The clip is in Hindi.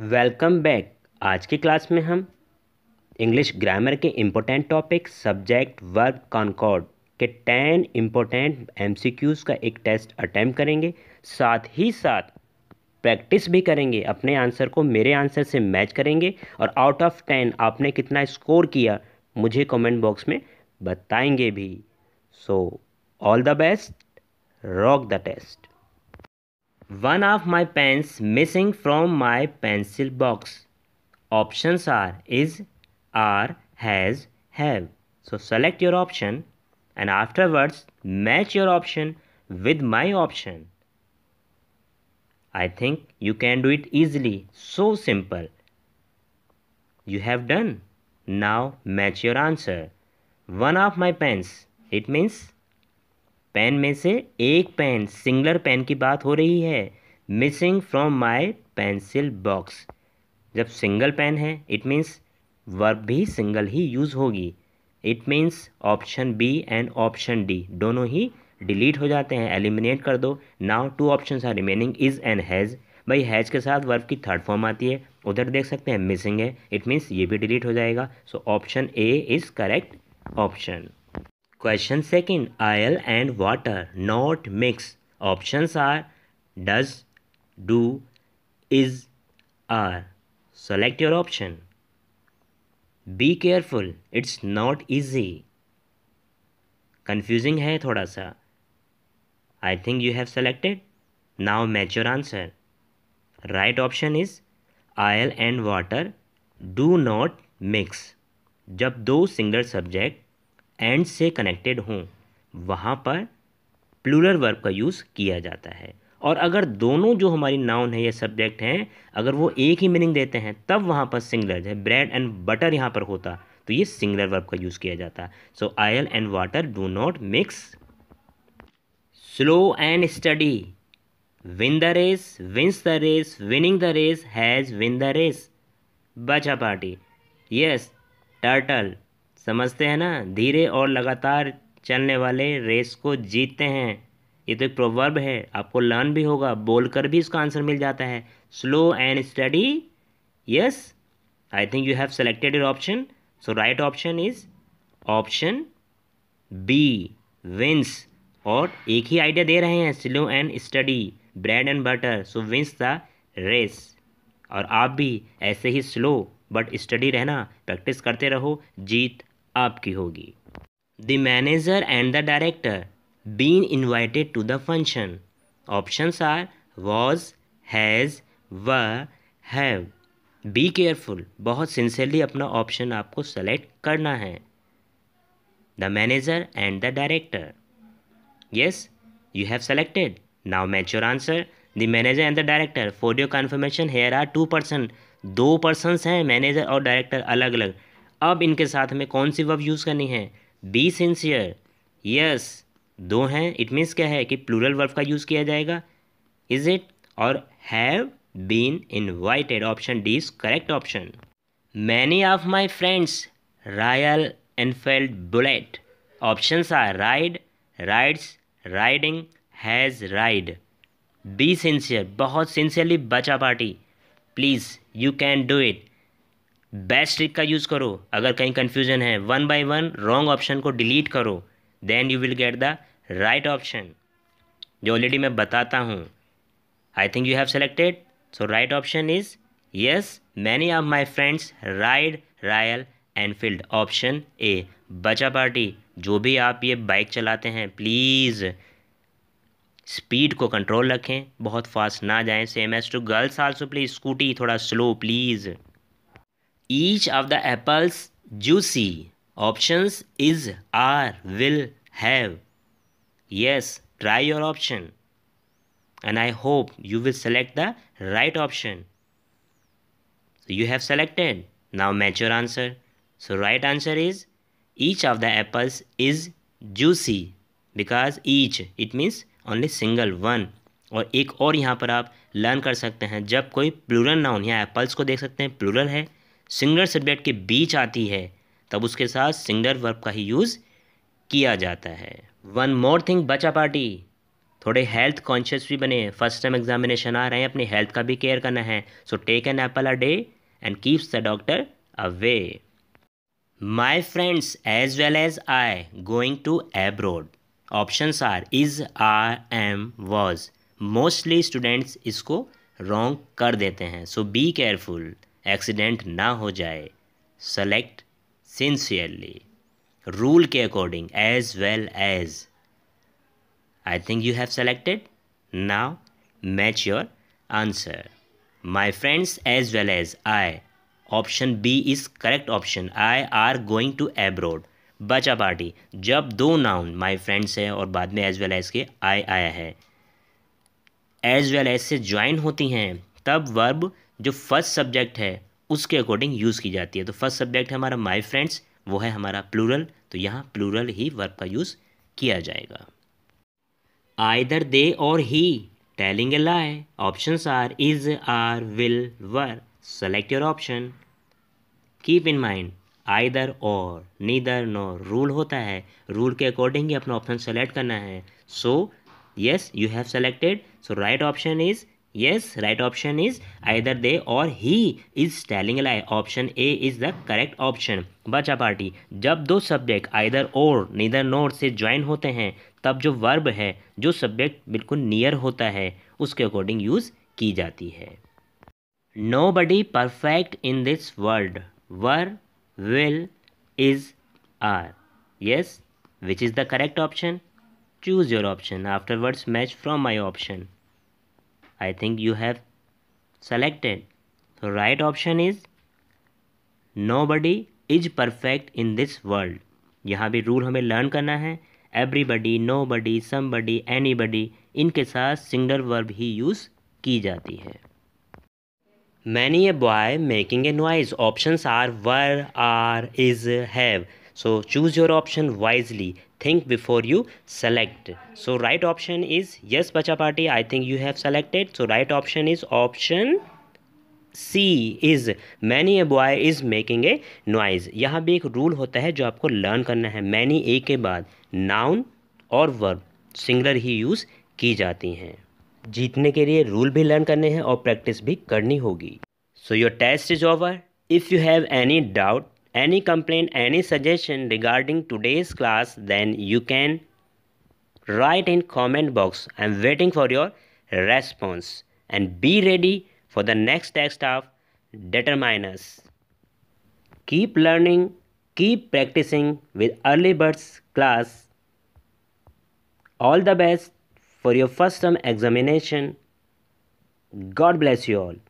वेलकम बैक आज की क्लास में हम इंग्लिश ग्रामर के important topic subject verb concord के टेन इम्पोर्टेंट एमसीक्यूज का एक टेस्ट अटैम्प करेंगे साथ ही साथ प्रैक्टिस भी करेंगे अपने आंसर को मेरे आंसर से मैच करेंगे और आउट ऑफ टेन आपने कितना स्कोर किया मुझे कमेंट बॉक्स में बताएंगे भी so all the best rock the test One of my pens missing from my pencil box. Options are is, are, has, have. So select your option and afterwards match your option with my option. I think you can do it easily. So simple. You have done. Now match your answer. One of my pens. It means pen में से एक पेन सिंगलर पेन की बात हो रही है missing from my pencil box जब सिंगल पेन है इट मीन्स वर्ब भी सिंगल ही यूज़ होगी it means option B and option D दोनों ही डिलीट हो जाते हैं एलिमिनेट कर दो now two option are remaining is and has भाई हैज़ के साथ वर्ब की थर्ड फॉर्म आती है उधर देख सकते हैं मिसिंग है इट मीन्स ये भी डिलीट हो जाएगा so option A is correct option question second oil and water not mix options are does do is are select your option be careful it's not easy confusing है थोड़ा सा I think you have selected now match your answer right option is oil and water do not mix जब दो सिंगल सब्जेक्ट एंड से कनेक्टेड हों वहाँ पर प्लूरल वर्ब का यूज़ किया जाता है और अगर दोनों जो हमारी नाउन है या सब्जेक्ट हैं अगर वो एक ही मीनिंग देते हैं तब वहाँ पर सिंगलर है ब्रेड एंड बटर यहाँ पर होता तो ये सिंगलर वर्ब का यूज़ किया जाता so oil and water do not mix slow and steady win the race wins the race winning the race has win the race बचा पार्टी यस टर्टल समझते हैं ना धीरे और लगातार चलने वाले रेस को जीतते हैं ये तो एक प्रोवर्ब है आपको लर्न भी होगा बोल कर भी इसका आंसर मिल जाता है slow and steady yes I think you have selected your option so right option is option B wins और एक ही आइडिया दे रहे हैं slow and steady bread and butter so wins the race और आप भी ऐसे ही स्लो बट स्टडी रहना प्रैक्टिस करते रहो जीत आपकी होगी the manager and the director been invited to the function options are was has व हैव बी केयरफुल बहुत सिंसियरली अपना ऑप्शन आपको सेलेक्ट करना है the manager and the director yes you have selected now match your answer the manager and the director for your confirmation here are two person दो पर्सनस हैं मैनेजर और डायरेक्टर अलग अलग अब इनके साथ में कौन सी वर्ब यूज़ करनी है बी सिंसियर यस दो हैं इट मीन्स क्या है कि प्लूरल वर्ब का यूज़ किया जाएगा इज़ इट और have been invited option D is correct option many of my friends Royal Enfield Bullet option are ride rides riding has ride be sincere बहुत सिंसियरली बचा party please you can do it best trick का यूज़ करो अगर कहीं कन्फ्यूजन है one by one wrong option को डिलीट करो then you will get the right option जो ऑलरेडी मैं बताता हूँ आई think you have selected so right option is yes many of my friends ride Royal Enfield option A बचा पार्टी जो भी आप ये बाइक चलाते हैं प्लीज़ स्पीड को कंट्रोल रखें बहुत फास्ट ना जाएं same as two girls also please Scooty थोड़ा slow please each of the apples juicy option is are will have yes try your option and I hope you will select the right option you have selected now match your answer so right answer is each of the apples is juicy because each it means only single one और एक और यहाँ पर आप लर्न कर सकते हैं जब कोई प्लूरल नाउन या एप्पल्स को देख सकते हैं प्लूरल है सिंगुलर सब्जेक्ट के बीच आती है तब उसके साथ सिंगुलर वर्ब का ही यूज़ किया जाता है वन मोर थिंग बचा पार्टी थोड़े हेल्थ कॉन्शियस भी बने फर्स्ट टाइम एग्जामिनेशन आ रहे हैं अपनी हेल्थ का भी केयर करना है so take an apple a day and keeps the doctor away my friends as well as I going to abroad options are is are am was mostly students इसको रॉन्ग कर देते हैं सो बी केयरफुल एक्सीडेंट ना हो जाए सेलेक्ट सिंसियरली रूल के according as well as I think you have selected now match your answer my friends as well as I option B is correct option I are going to abroad बचा पार्टी जब दो नाउन माई फ्रेंड्स है और बाद में एज वेल एज के आई आया है एज वेल एज से ज्वाइन होती हैं तब वर्ब जो फर्स्ट सब्जेक्ट है उसके अकॉर्डिंग यूज़ की जाती है तो फर्स्ट सब्जेक्ट है हमारा माई फ्रेंड्स वो है हमारा प्लूरल तो यहाँ प्लूरल ही वर्ब का यूज़ किया जाएगा आइदर दे और ही telling a lie option are is are will were select your option keep in mind either और नीदर नो रूल होता है रूल के अकॉर्डिंग ही अपना ऑप्शन सेलेक्ट करना है so yes you have selected so right option is yes right option is either they or he is telling a lie option a is the correct option बचा पार्टी जब दो सब्जेक्ट आइदर और नीदर नोर से ज्वाइन होते हैं तब जो वर्ब है जो सब्जेक्ट बिल्कुल नियर होता है उसके अकॉर्डिंग यूज़ की जाती है nobody perfect in this world were will is are yes which is the correct option choose your option afterwards match from my option I think you have selected. So right option is nobody is perfect in this world. यहाँ भी रूल हमें लर्न करना है everybody nobody somebody anybody इनके साथ सिंगल वर्ब ही यूज़ की जाती है many a boy making a noise options are were are is have so choose your option wisely think before you select so right option is yes bacha party i think you have selected so right option is option C is many a boy is making a noise यहाँ भी एक रूल होता है जो आपको लर्न करना है मैनी ए के बाद नाउन और वर्ब सिंगलर ही यूज़ की जाती हैं जीतने के लिए रूल भी लर्न करने हैं और प्रैक्टिस भी करनी होगी so your test is over if you have any doubt any complaint, any suggestion regarding today's class, then you can write in comment box. I'm waiting for your response and be ready for the next text of determiners. Keep learning, keep practicing with early birds class. All the best for your first term examination. God bless you all.